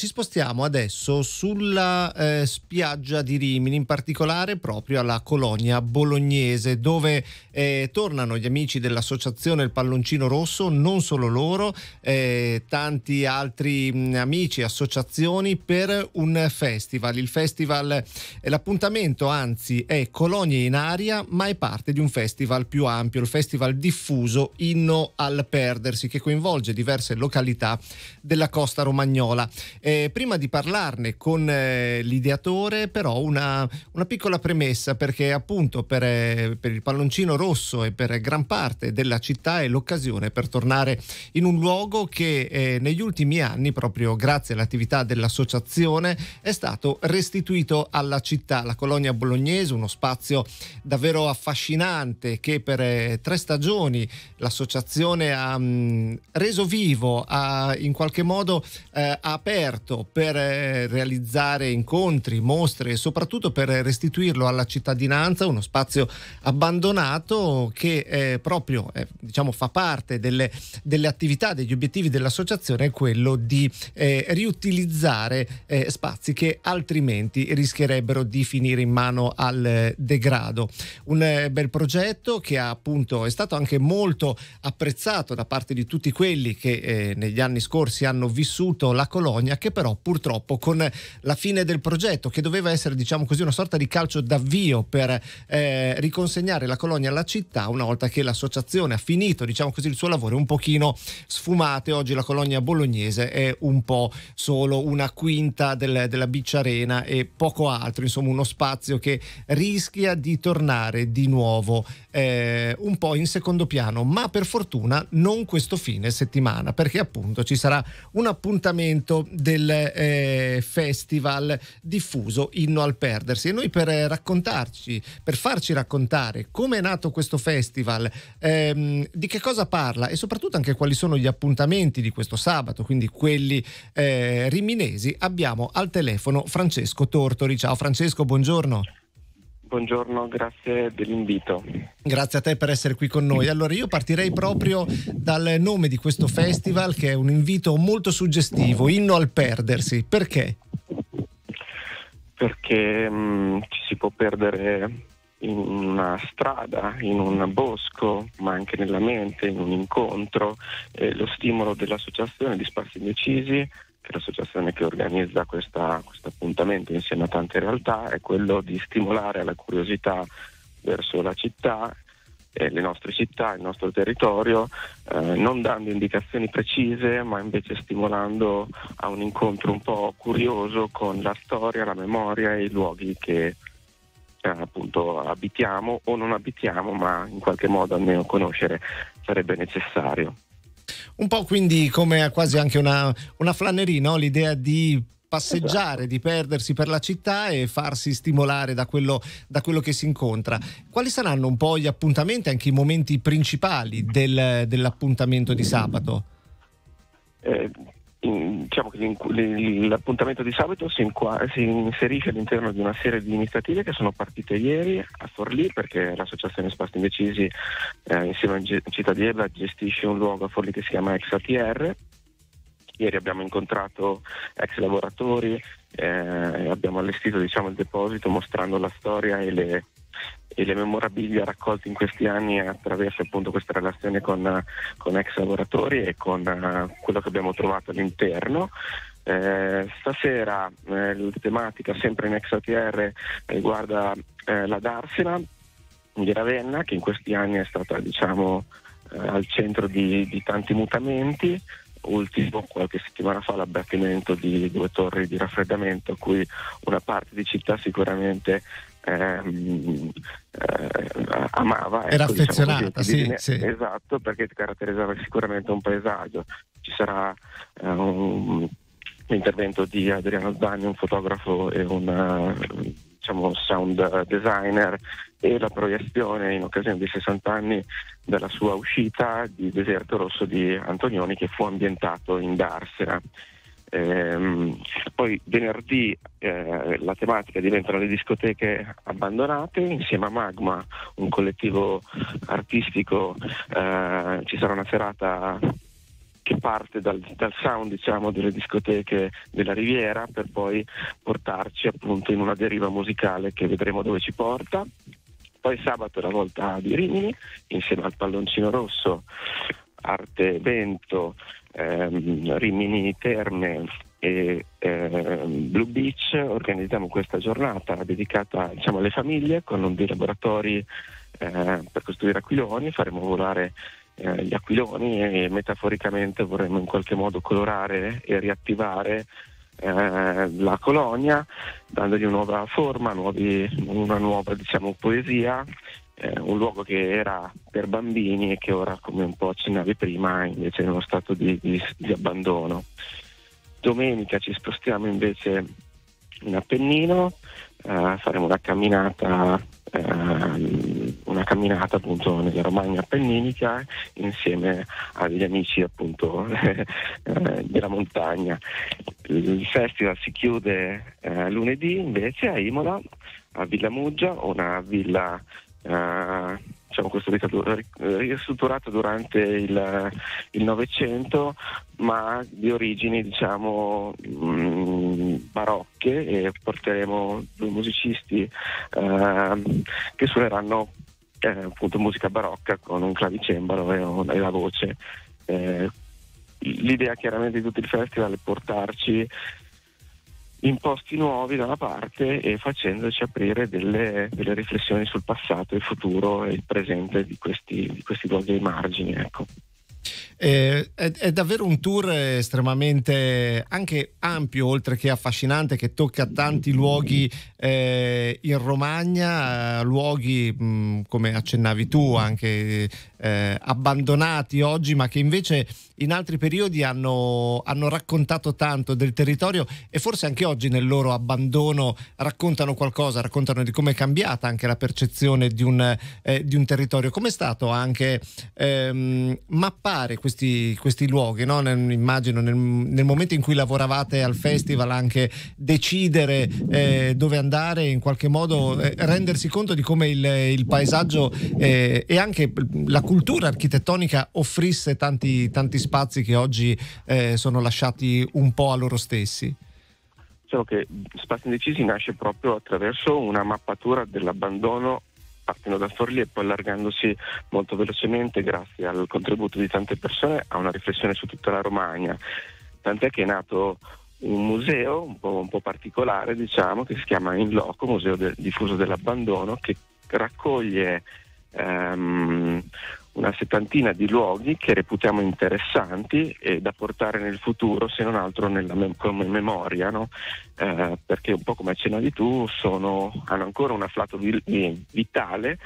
Ci spostiamo adesso sulla eh, spiaggia di Rimini, in particolare proprio alla colonia bolognese, dove eh, tornano gli amici dell'associazione Il Palloncino Rosso, non solo loro, eh, tanti altri mh, amici, associazioni per un festival. Il festival, eh, l'appuntamento anzi è Colonie in aria, ma è parte di un festival più ampio, il festival diffuso Inno al Perdersi, che coinvolge diverse località della costa romagnola. Eh, eh, prima di parlarne con eh, l'ideatore, però, una, una, piccola premessa perché, appunto, per, eh, per, il palloncino rosso e per gran parte della città è l'occasione per tornare in un luogo che eh, negli ultimi anni, proprio grazie all'attività dell'associazione, è stato restituito alla città, la colonia bolognese, uno spazio davvero affascinante che per eh, tre stagioni l'associazione ha mh, mm, reso vivo, ha in qualche modo eh, ha aperto scarto per eh, realizzare incontri, mostre e soprattutto per restituirlo alla cittadinanza, uno spazio abbandonato che eh, proprio eh, diciamo, fa parte delle, delle, attività, degli obiettivi dell'associazione, quello di riutilizzare spazi che altrimenti rischierebbero di finire in mano al degrado. Un bel progetto che ha, appunto è stato anche molto apprezzato da parte di tutti quelli che eh, negli anni scorsi hanno vissuto la colonia che che però purtroppo con la fine del progetto, che doveva essere diciamo così una sorta di calcio d'avvio per eh, riconsegnare la colonia alla città, una volta che l'associazione ha finito diciamo così il suo lavoro un pochino sfumate, oggi la colonia bolognese è un po' solo una quinta del, della Beach Arena e poco altro, insomma uno spazio che rischia di tornare di nuovo eh, un po' in secondo piano, ma per fortuna non questo fine settimana, perché appunto ci sarà un appuntamento del del eh, festival diffuso Inno al Perdersi. E noi per eh, raccontarci, per farci raccontare come è nato questo festival, ehm, di che cosa parla e soprattutto anche quali sono gli appuntamenti di questo sabato, quindi quelli eh, riminesi, abbiamo al telefono Francesco Tortori. Ciao Francesco, buongiorno. Buongiorno, grazie dell'invito. Grazie a te per essere qui con noi. Allora io partirei proprio dal nome di questo festival che è un invito molto suggestivo, Inno al perdersi. Perché? Perché mh, mm, ci si può perdere in una strada, in un bosco, ma anche nella mente, in un incontro. Eh, lo stimolo dell'associazione di spazi indecisi che l'associazione che organizza questo appuntamento insieme a tante realtà, è quello di stimolare la curiosità verso la città, eh, le nostre città, il nostro territorio, eh, non dando indicazioni precise, ma invece stimolando a un incontro un po' curioso con la storia, la memoria e i luoghi che eh, appunto abitiamo o non abitiamo, ma in qualche modo almeno conoscere sarebbe necessario un po' quindi come quasi anche una, una flanerie, no? l'idea di passeggiare, esatto. di perdersi per la città e farsi stimolare da quello, da quello, che si incontra. Quali saranno un po' gli appuntamenti, anche i momenti principali del, dell'appuntamento di sabato? Eh, diciamo che l'appuntamento di sabato si, inqua- si, inserisce all'interno di una serie di iniziative che sono partite ieri a Forlì perché l'associazione Spasti Indecisi eh, insieme a G- Città di Eva gestisce un luogo a Forlì che si chiama Ex ATR ieri abbiamo incontrato ex lavoratori eh, abbiamo allestito diciamo, il deposito mostrando la storia e le, e le memorabilia raccolte in questi anni attraverso appunto questa relazione con, con ex lavoratori e con uh, quello che abbiamo trovato all'interno. Eh, stasera eh, la tematica sempre in ex ATR riguarda eh, la Darsena di Ravenna che in questi anni è stata diciamo eh, al centro di, di tanti mutamenti ultimo qualche settimana fa l'abbattimento di due torri di raffreddamento a cui una parte di città sicuramente ehm, eh, amava. Ecco, Era affezionata, diciamo così, sì, linea, sì, Esatto, perché caratterizzava sicuramente un paesaggio. Ci sarà eh, un, l'intervento di Adriano Zagni, un fotografo e un eh, diciamo, sound designer, e la proiezione in occasione dei 60 anni della sua uscita di Deserto Rosso di Antonioni che fu ambientato in Darsena. Ehm, poi venerdì eh, la tematica diventano le discoteche abbandonate, insieme a Magma, un collettivo artistico, eh, ci sarà una serata che parte dal, dal sound diciamo, delle discoteche della Riviera per poi portarci appunto in una deriva musicale che vedremo dove ci porta. Poi sabato la volta di Rimini, insieme al palloncino rosso, arte vento, ehm, Rimini Terme e ehm, Blue Beach organizziamo questa giornata dedicata diciamo, alle famiglie con dei laboratori eh, per costruire aquiloni, faremo volare eh, gli aquiloni e metaforicamente vorremmo in qualche modo colorare e riattivare eh, la colonia, dandogli una nuova forma, nuovi, una nuova diciamo, poesia, eh, un luogo che era per bambini e che ora, come un po' accennavi prima, invece è in uno stato di, di, di abbandono. Domenica ci spostiamo invece in Appennino, eh, faremo una camminata, eh, una camminata appunto nella Romagna appenninica insieme agli amici appunto eh, della montagna. Il festival si chiude eh, lunedì invece a Imola, a Villa Muggia, una villa eh, diciamo, questo ricadu- ristrutturato durante il, il Novecento, ma di origini diciamo, mh, mm, barocche e porteremo due musicisti eh, che suoneranno eh, appunto musica barocca con un clavicembalo e, e la voce. Eh, l'idea chiaramente di tutto il festival è portarci imposti nuovi da una parte e facendoci aprire delle, delle riflessioni sul passato, il futuro e il presente di questi, di questi luoghi ai margini. Ecco. Eh, è, è, davvero un tour estremamente anche ampio, oltre che affascinante, che tocca tanti luoghi eh, in Romagna, eh, luoghi mh, mm, come accennavi tu, anche eh, abbandonati oggi, ma che invece in altri periodi hanno, hanno raccontato tanto del territorio e forse anche oggi nel loro abbandono raccontano qualcosa, raccontano di come è cambiata anche la percezione di un, eh, di un territorio. Com'è stato anche ehm, mappare questo questi, questi luoghi, no? nel, immagino nel, nel, momento in cui lavoravate al festival anche decidere eh, dove andare, in qualche modo eh, rendersi conto di come il, il paesaggio eh, e anche la cultura architettonica offrisse tanti, tanti spazi che oggi eh, sono lasciati un po' a loro stessi. Diciamo che Spazi Indecisi nasce proprio attraverso una mappatura dell'abbandono partendo da Forlì e poi allargandosi molto velocemente grazie al contributo di tante persone a una riflessione su tutta la Romagna. Tant'è che è nato un museo un po', un po particolare, diciamo, che si chiama In Loco, Museo del Diffuso dell'Abbandono, che raccoglie ehm, una settantina di luoghi che reputiamo interessanti e da portare nel futuro, se non altro mem- come memoria, no? eh, perché un po' come accennavi tu, sono, hanno ancora un afflato vi- vitale,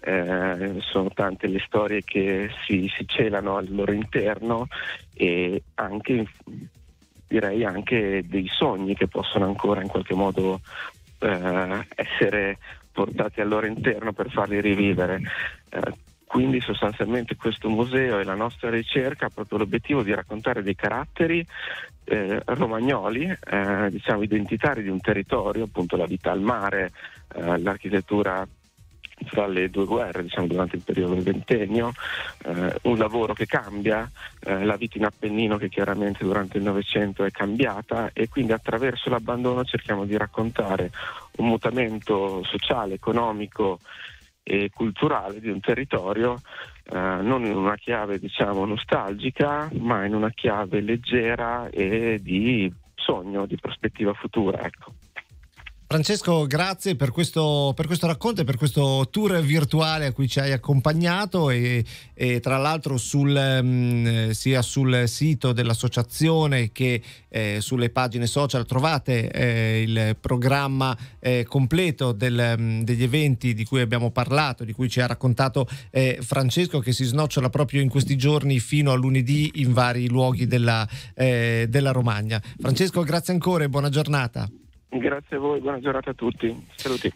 eh, sono tante le storie che si, si, celano al loro interno e anche, direi anche dei sogni che possono ancora in qualche modo eh, essere portati al loro interno per farli rivivere. Eh, quindi sostanzialmente questo museo e la nostra ricerca ha proprio l'obiettivo di raccontare dei caratteri eh, romagnoli, eh, diciamo identitari di un territorio, appunto la vita al mare, eh, l'architettura fra le due guerre, diciamo durante il periodo del ventennio, eh, un lavoro che cambia, eh, la vita in Appennino che chiaramente durante il Novecento è cambiata e quindi attraverso l'abbandono cerchiamo di raccontare un mutamento sociale, economico e culturale di un territorio, eh, non in una chiave diciamo nostalgica, ma in una chiave leggera e di sogno, di prospettiva futura. Ecco. Francesco, grazie per questo, per questo, racconto e per questo tour virtuale a cui ci hai accompagnato e, e tra l'altro sul, mm, sia sul sito dell'associazione che eh, sulle pagine social trovate eh, il programma eh, completo del, mm, degli eventi di cui abbiamo parlato, di cui ci ha raccontato eh, Francesco che si snocciola proprio in questi giorni fino a lunedì in vari luoghi della, eh, della Romagna. Francesco, grazie ancora e buona giornata. Grazie a voi, buona giornata a tutti. Saluti.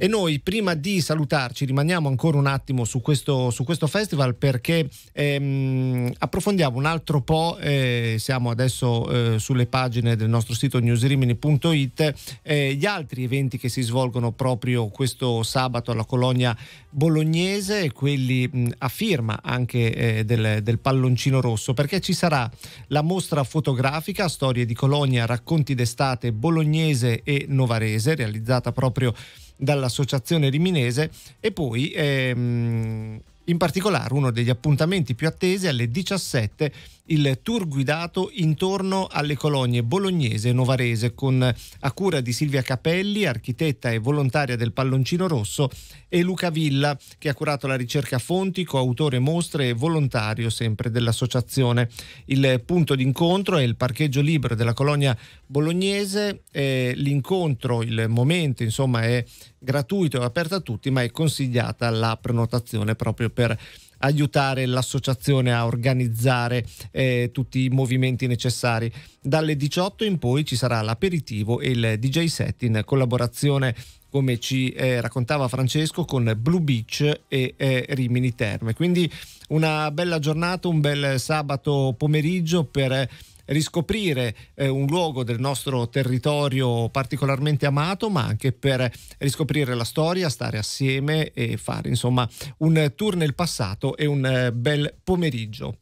E noi prima di salutarci rimaniamo ancora un attimo su questo, su questo festival perché ehm, approfondiamo un altro po', eh, siamo adesso eh, sulle pagine del nostro sito newsrimini.it, eh, gli altri eventi che si svolgono proprio questo sabato alla colonia bolognese e quelli mh, a firma anche eh, del, del, palloncino rosso, perché ci sarà la mostra fotografica Storie di Colonia, racconti d'estate bolognese e novarese, realizzata proprio dall'associazione riminese, e poi ehm, in particolare uno degli appuntamenti più attesi alle 17 il tour guidato intorno alle colonie bolognese e novarese con a cura di Silvia Capelli, architetta e volontaria del Palloncino Rosso, e Luca Villa, che ha curato la ricerca fonti, coautore mostre e volontario sempre dell'associazione. Il punto d'incontro è il parcheggio libero della colonia bolognese, eh, l'incontro, il momento insomma è gratuito e aperto a tutti, ma è consigliata la prenotazione proprio per aiutare l'associazione a organizzare eh, tutti i movimenti necessari. Dalle 18 in poi ci sarà l'aperitivo e il DJ set in collaborazione come ci eh, raccontava Francesco con Blue Beach e eh, Rimini Terme. Quindi una bella giornata, un bel sabato pomeriggio per riscoprire eh, un luogo del nostro territorio particolarmente amato, ma anche per riscoprire la storia, stare assieme e fare insomma un tour nel passato e un eh, bel pomeriggio.